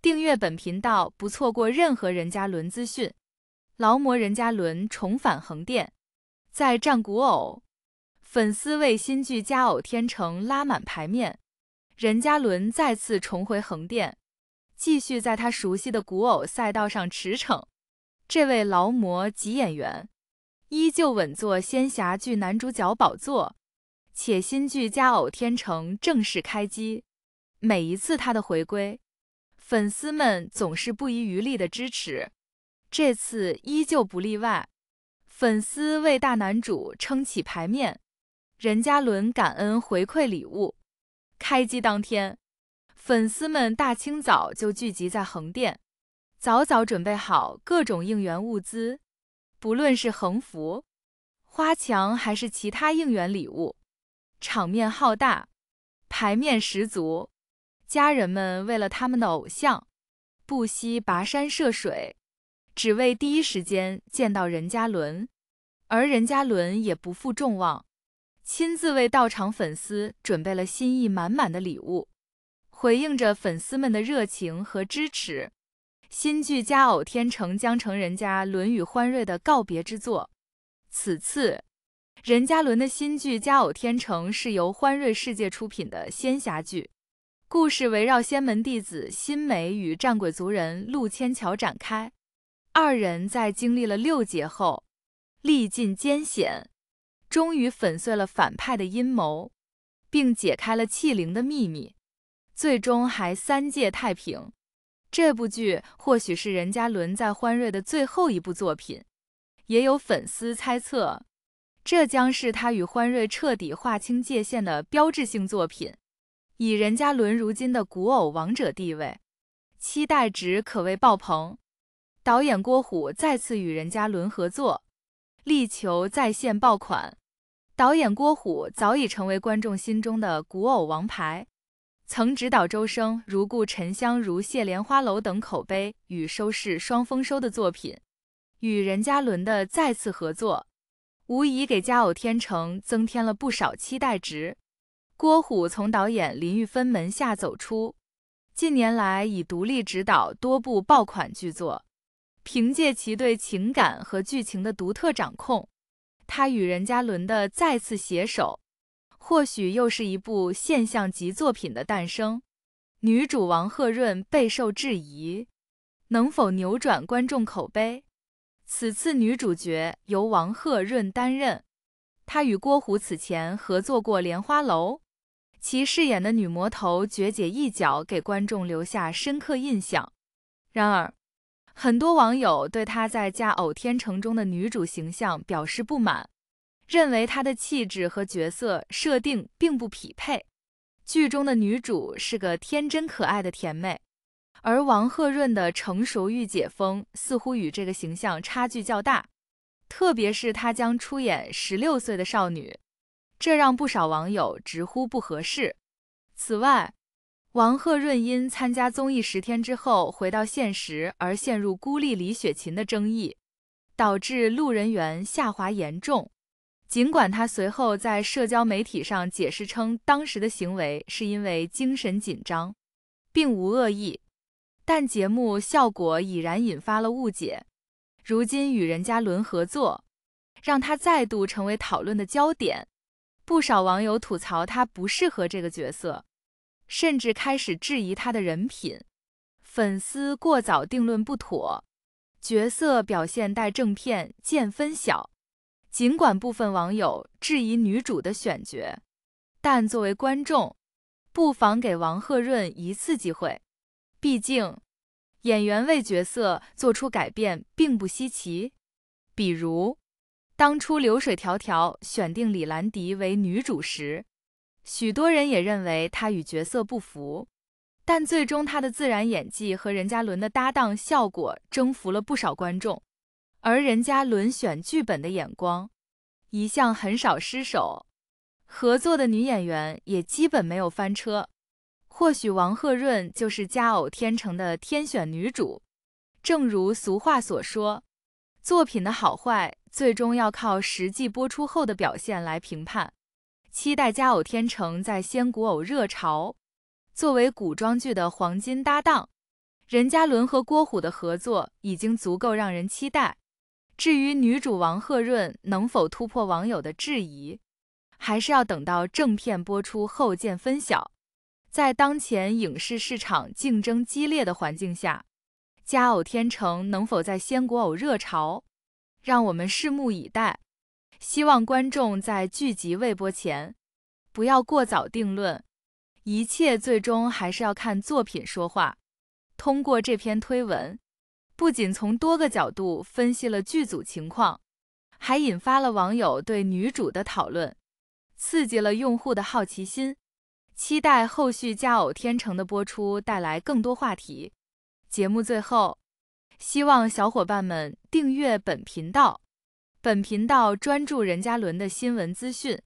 订阅本频道，不错过任何任嘉伦资讯。劳模任嘉伦重返横店，在战古偶，粉丝为新剧《佳偶天成》拉满牌面。任嘉伦再次重回横店，继续在他熟悉的古偶赛道上驰骋。这位劳模及演员，依旧稳坐仙侠剧男主角宝座，且新剧《佳偶天成》正式开机。每一次他的回归。粉丝们总是不遗余力的支持，这次依旧不例外。粉丝为大男主撑起牌面，任嘉伦感恩回馈礼物。开机当天，粉丝们大清早就聚集在横店，早早准备好各种应援物资，不论是横幅、花墙还是其他应援礼物，场面浩大，牌面十足。家人们为了他们的偶像，不惜跋山涉水，只为第一时间见到任嘉伦。而任嘉伦也不负众望，亲自为到场粉丝准备了心意满满的礼物，回应着粉丝们的热情和支持。新剧《佳偶天成》将成任嘉伦与欢瑞的告别之作。此次，任嘉伦的新剧《佳偶天成》是由欢瑞世界出品的仙侠剧。故事围绕仙门弟子新美与战鬼族人陆千桥展开，二人在经历了六劫后，历尽艰险，终于粉碎了反派的阴谋，并解开了气灵的秘密，最终还三界太平。这部剧或许是任嘉伦在欢瑞的最后一部作品，也有粉丝猜测，这将是他与欢瑞彻底划清界限的标志性作品。以任嘉伦如今的古偶王者地位，期待值可谓爆棚。导演郭虎再次与任嘉伦合作，力求再现爆款。导演郭虎早已成为观众心中的古偶王牌，曾执导《周生如故》《沉香如屑》《莲花楼》等口碑与收视双丰收的作品。与任嘉伦的再次合作，无疑给《佳偶天成》增添了不少期待值。郭虎从导演林玉芬门下走出，近年来已独立执导多部爆款剧作。凭借其对情感和剧情的独特掌控，他与任嘉伦的再次携手，或许又是一部现象级作品的诞生。女主王鹤润备受质疑，能否扭转观众口碑？此次女主角由王鹤润担任，她与郭虎此前合作过《莲花楼》。其饰演的女魔头绝姐一角给观众留下深刻印象，然而，很多网友对她在《佳偶天成》中的女主形象表示不满，认为她的气质和角色设定并不匹配。剧中的女主是个天真可爱的甜妹，而王鹤润的成熟御姐风似乎与这个形象差距较大，特别是她将出演十六岁的少女。这让不少网友直呼不合适。此外，王鹤润因参加综艺十天之后回到现实而陷入孤立李雪琴的争议，导致路人缘下滑严重。尽管他随后在社交媒体上解释称，当时的行为是因为精神紧张，并无恶意，但节目效果已然引发了误解。如今与任嘉伦合作，让他再度成为讨论的焦点。不少网友吐槽他不适合这个角色，甚至开始质疑他的人品。粉丝过早定论不妥，角色表现带正片见分晓。尽管部分网友质疑女主的选角，但作为观众，不妨给王鹤润一次机会。毕竟，演员为角色做出改变并不稀奇，比如。当初《流水迢迢》选定李兰迪为女主时，许多人也认为她与角色不符，但最终她的自然演技和任嘉伦的搭档效果征服了不少观众。而任嘉伦选剧本的眼光一向很少失手，合作的女演员也基本没有翻车。或许王鹤润就是佳偶天成的天选女主。正如俗话所说，作品的好坏。最终要靠实际播出后的表现来评判。期待《佳偶天成》在仙古偶热潮，作为古装剧的黄金搭档，任嘉伦和郭虎的合作已经足够让人期待。至于女主王鹤润能否突破网友的质疑，还是要等到正片播出后见分晓。在当前影视市场竞争激烈的环境下，《佳偶天成》能否在仙古偶热潮？让我们拭目以待，希望观众在剧集未播前，不要过早定论，一切最终还是要看作品说话。通过这篇推文，不仅从多个角度分析了剧组情况，还引发了网友对女主的讨论，刺激了用户的好奇心，期待后续《佳偶天成》的播出带来更多话题。节目最后。希望小伙伴们订阅本频道，本频道专注任嘉伦的新闻资讯。